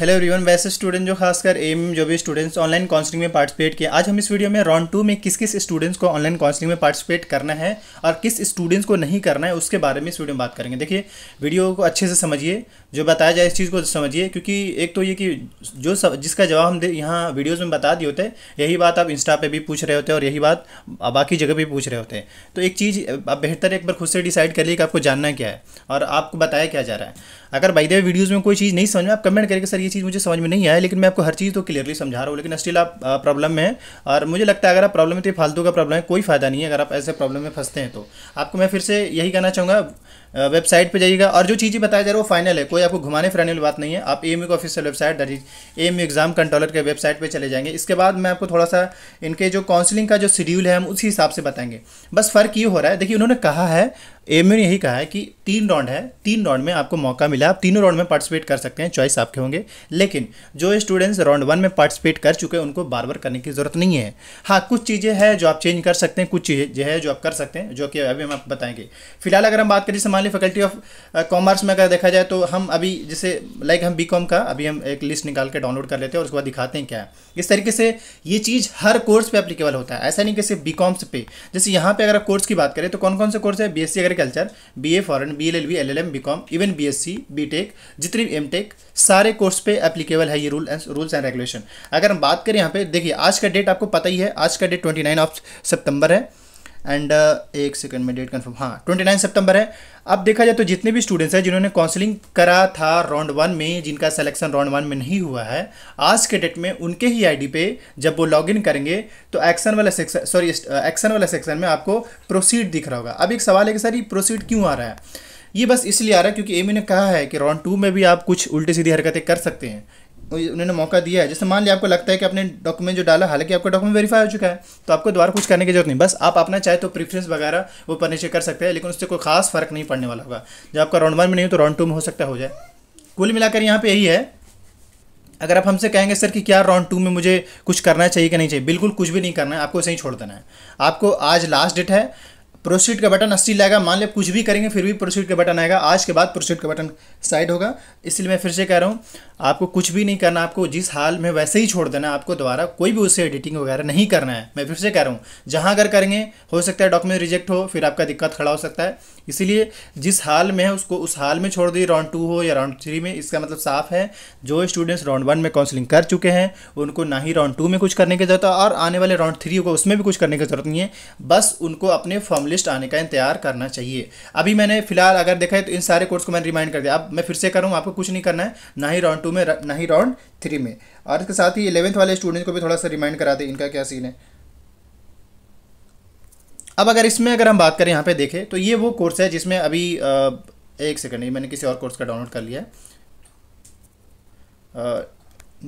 hello everyone वैसे student जो खासकर एम जो भी स्टूडेंट्स ऑनलाइन काउंसलिंग में पार्टिसिपेट किए आज हम इस वीडियो में राउंड टू में किस किस स्टूडेंट्स को ऑनलाइन काउंसलिंग में पार्टिसिपेट करना है और किस स्टूडेंट्स को नहीं करना है उसके बारे में इस वीडियो में बात करेंगे देखिए वीडियो को अच्छे से समझिए जो बताया जाए इस चीज़ को समझिए क्योंकि एक तो ये कि जो सब जिसका जवाब हम यहाँ वीडियोज़ में बता दिए होते हैं यही बात आप इंस्टा पर भी पूछ रहे होते हैं और यही बात बाकी जगह भी पूछ रहे होते हैं तो एक चीज़ आप बेहतर एक बार खुद से डिसाइड कर लिए कि आपको जानना क्या है और आपको बताया क्या जा रहा है अगर बाई द वीडियोज़ में कोई चीज़ नहीं समझ में आप कमेंट करके सर ये चीज़ मुझे समझ में नहीं आया लेकिन मैं आपको हर चीज़ तो क्लियरली समझा रहा हूँ लेकिन स्टिल आप प्रॉब्लम में है और मुझे लगता है अगर आप प्रॉब्लम में तो फालतू का प्रॉब्लम है कोई फ़ायदा नहीं है अगर आप ऐसे प्रॉब्लम में फंसते हैं तो आपको मैं फिर से यही कहना चाहूँगा वेबसाइट पे जाइएगा और जो चीज़ें बताया जा रहा है वो फाइनल है कोई आपको घुमाने फिराने वाली बात नहीं है आप एम के official website that is M exam controller के वेबसाइट पर चले जाएंगे इसके बाद मैं आपको थोड़ा सा इनके जो काउंसलिंग का जो शेड्यूल है हम उसी हिसाब से बताएंगे बस फ़र्क ये हो रहा है देखिए उन्होंने कहा है एम ने यही कहा है कि तीन राउंड है तीन राउंड में आपको मौका मिला आप तीनों राउंड में पार्टिसिपेट कर सकते हैं चॉइस आपके होंगे लेकिन जो स्टूडेंट्स राउंड वन में पार्टिसिपेट कर चुके हैं उनको बार बार करने की ज़रूरत नहीं है हाँ कुछ चीज़ें हैं जो आप चेंज कर सकते हैं कुछ चीज़ें है जो आप कर सकते हैं जो कि अभी हम आप बताएंगे फिलहाल अगर हम बात करें समाज मान फैकल्टी ऑफ कॉमर्स में अगर देखा जाए तो हम अभी जैसे लाइक हम बी का अभी हम एक लिस्ट निकाल के डाउनलोड कर लेते हैं और उसके बाद दिखाते हैं क्या है इस तरीके से ये चीज़ हर कोर्स पे अप्लीकेबल होता है ऐसा नहीं कि सिर्फ बी पे जैसे यहाँ पे अगर आप कोर्स की बात करें तो कौन कौन से कोर्स है B S agriculture B A foreign B L L B L L M B com even B S C B tech जितनी भी एम टेक सारे कोर्स पे अप्लीकेबल है ये rule and rules and regulation अगर हम बात करें यहाँ पे देखिए आज का डेट आपको पता ही है आज का डेट ट्वेंटी नाइन ऑफ सितंबर है एंड uh, एक सेकंड में डेट कंफर्म हाँ ट्वेंटी नाइन सितंबर है अब देखा जाए तो जितने भी स्टूडेंट्स हैं जिन्होंने काउंसलिंग करा था राउंड वन में जिनका सिलेक्शन राउंड वन में नहीं हुआ है आज के डेट में उनके ही आईडी पे जब वो लॉगिन करेंगे तो एक्शन वाला सेक्शन सॉरी एक्शन वाला सेक्शन में आपको प्रोसीड दिख रहा होगा अब एक सवाल है कि सर ये प्रोसीड क्यों आ रहा है ये बस इसलिए आ रहा है क्योंकि एमी ने कहा है कि राउंड टू में भी आप कुछ उल्टी सीधी हरकतें कर सकते हैं उन्होंने मौका दिया है जैसे मान लिया आपको लगता है कि आपने डॉक्यूमेंट जो डाला हालांकि आपका डॉक्यूमेंट वेरीफाई हो चुका है तो आपको दोबारा कुछ करने की जरूरत नहीं बस आप अपना चाहे तो प्रीफ्रेंस वगैरह वो परनीचर कर सकते हैं लेकिन उससे कोई खास फर्क नहीं पड़ने वाला होगा जब आपका राउंड वन में नहीं हो तो राउंड टू में हो सकता हो जाए कुल मिलाकर यहाँ पर यही है अगर आप हमसे कहेंगे सर कि क्या राउंड टू में मुझे कुछ करना चाहिए कि नहीं चाहिए बिल्कुल कुछ भी नहीं करना है आपको सही छोड़ देना है आपको आज लास्ट डेट है प्रोसीड का बटन अस्सी लाएगा मान लिया कुछ भी करेंगे फिर भी प्रोसीड का बटन आएगा आज के बाद प्रोसीड का बटन साइड होगा इसलिए मैं फिर से कह रहा हूँ आपको कुछ भी नहीं करना आपको जिस हाल में वैसे ही छोड़ देना आपको दोबारा कोई भी उससे एडिटिंग वगैरह नहीं करना है मैं फिर से कह रहा हूँ जहाँ अगर करेंगे हो सकता है डॉक्यूमेंट रिजेक्ट हो फिर आपका दिक्कत खड़ा हो सकता है इसीलिए जिस हाल में है उसको उस हाल में छोड़ दिए राउंड टू हो या राउंड थ्री में इसका मतलब साफ है जो स्टूडेंट्स राउंड वन में काउंसलिंग कर चुके हैं उनको ना ही राउंड टू में कुछ करने की जरूरत है और आने वाले राउंड थ्री होगा उसमें भी कुछ करने की जरूरत नहीं है बस उनको अपने फॉर्म लिस्ट आने का इंतजार करना चाहिए अभी मैंने फिलहाल अगर देखा है तो इन सारे कोर्स को मैंने रिमाइंड कर दिया अब मैं फिर से करूँ आपको कुछ नहीं करना है ना ही राउंड टू में ना ही राउंड थ्री में और इसके साथ ही इलेवंथ वाले स्टूडेंट को भी थोड़ा सा रिमाइंड करा दे इनका क्या सीन है अब अगर इसमें अगर हम बात करें यहाँ पे देखें तो ये वो कोर्स है जिसमें अभी एक सेकेंड ये मैंने किसी और कोर्स का डाउनलोड कर लिया है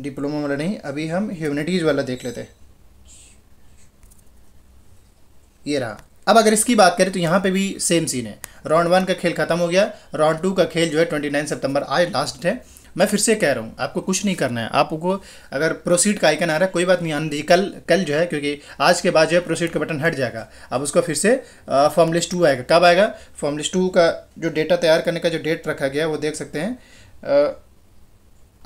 डिप्लोमा वाला नहीं अभी हम ह्यूमनिटीज़ वाला देख लेते हैं ये रहा अब अगर इसकी बात करें तो यहाँ पे भी सेम सीन है राउंड वन का खेल खत्म हो गया राउंड टू का खेल जो है ट्वेंटी नाइन सितंबर आए लास्ट है मैं फिर से कह रहा हूँ आपको कुछ नहीं करना है आपको अगर प्रोसीड का आइकन आ रहा है कोई बात नहीं आने दी कल कल जो है क्योंकि आज के बाद जो है प्रोसीड का बटन हट जाएगा अब उसको फिर से फॉर्म टू आएगा कब आएगा फॉर्म टू का जो डेटा तैयार करने का जो डेट रखा गया वो देख सकते हैं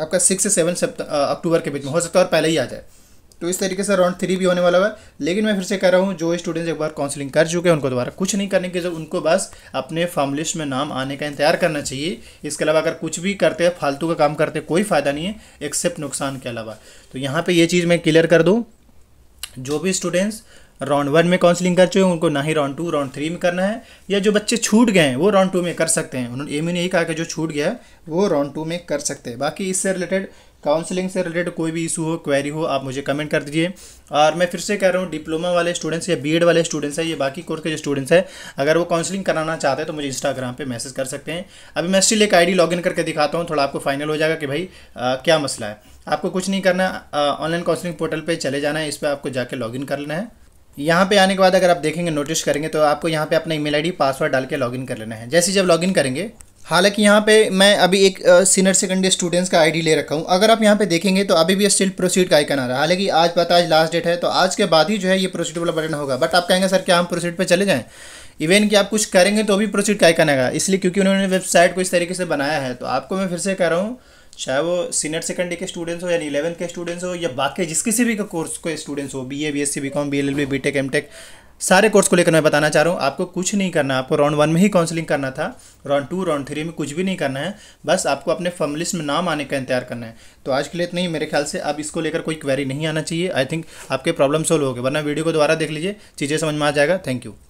आपका सिक्स से सेवन अक्टूबर के बीच में हो सकता है और पहले ही आ जाए तो इस तरीके से राउंड थ्री भी होने वाला है लेकिन मैं फिर से कह रहा हूँ जो स्टूडेंट्स एक बार काउंसलिंग कर चुके हैं उनको दोबारा कुछ नहीं करने की जब उनको बस अपने फॉर्म लिस्ट में नाम आने का इंतजार करना चाहिए इसके अलावा अगर कुछ भी करते हैं फालतू का काम करते हैं कोई फ़ायदा नहीं है एक्सेप्ट नुकसान के अलावा तो यहाँ पर ये चीज़ मैं क्लियर कर दूँ जो भी स्टूडेंट्स राउंड वन में काउंसलिंग कर चुके हैं उनको ना ही राउंड टू राउंड थ्री में करना है या जो बच्चे छूट गए हैं वो राउंड टू में कर सकते हैं उन्होंने एम ने यही कहा कि जो छूट गया है वो राउंड टू में कर सकते हैं बाकी इससे रिलेटेड काउंसलिंग से रिलेटेड कोई भी इशू हो क्वेरी हो आप मुझे कमेंट कर दीजिए और मैं फिर से कह रहा हूँ डिप्लोमा वाले स्टूडेंट्स या बीएड वाले स्टूडेंट्स हैं ये बाकी कोर्स के जो स्टूडेंट्स हैं अगर वो काउंसलिंग कराना चाहते हैं तो मुझे इंस्टाग्राम पे मैसेज कर सकते हैं अभी मैं स्टिल एक आईडी लॉगिन करके दिखाता हूँ थोड़ा आपको फाइनल हो जाएगा कि भाई आ, क्या मसला है आपको कुछ नहीं करना ऑनलाइन काउंसलिंग पोर्टल पर चले जाना है इस पर आपको जाकर लॉगिन कर लेना है यहाँ पे आने के बाद अगर आप देखेंगे नोटिस करेंगे तो आपको यहाँ पे अपना ईमेल आईडी पासवर्ड डाल के लॉगिन कर लेना है जैसे जब लॉगिन करेंगे हालांकि यहाँ पे मैं अभी एक सीनियर सेकेंडरी स्टूडेंट्स का आईडी ले रखा हूँ अगर आप यहाँ पे देखेंगे तो अभी भी स्टिल प्रोसीड का आइकन आ रहा है हालांकि आज पता आज लास्ट डेट है तो आज के बाद ही जो है ये प्रोसीड वाला बटन होगा बट आप कहेंगे सर क्या हम प्रोसीड पे चले जाएँ इवन कि आप कुछ करेंगे तो भी प्रोसीड का आइकन आएगा इसलिए क्योंकि उन्होंने वेबसाइट को इस तरीके से बनाया है तो आपको मैं फिर से कह रहा हूँ चाहे वो सीनियर सेकेंडरी के स्टूडेंट्स हो या इलेवंथ के स्टूडेंट्स हो या बाकी जिस किसी भी कोर्स के स्टूडेंट्स हो B A B S C B com B L L B B tech M tech सारे कोर्स को लेकर मैं बताना चाह रहा हूँ आपको कुछ नहीं करना आपको राउंड वन में ही काउंसलिंग करना था राउंड टू राउंड थ्री में कुछ भी नहीं करना है बस आपको अपने फर्म लिस्ट में नाम आने का इंतजार करना है तो आज के लिए इतना ही मेरे ख्याल से अब इसको लेकर कोई क्वेरी नहीं आना चाहिए आई थिंक आपके प्रॉब्लम सोल्व हो गए वरना वीडियो को दोबारा देख लीजिए चीज़ें समझ में आ जाएगा थैंक यू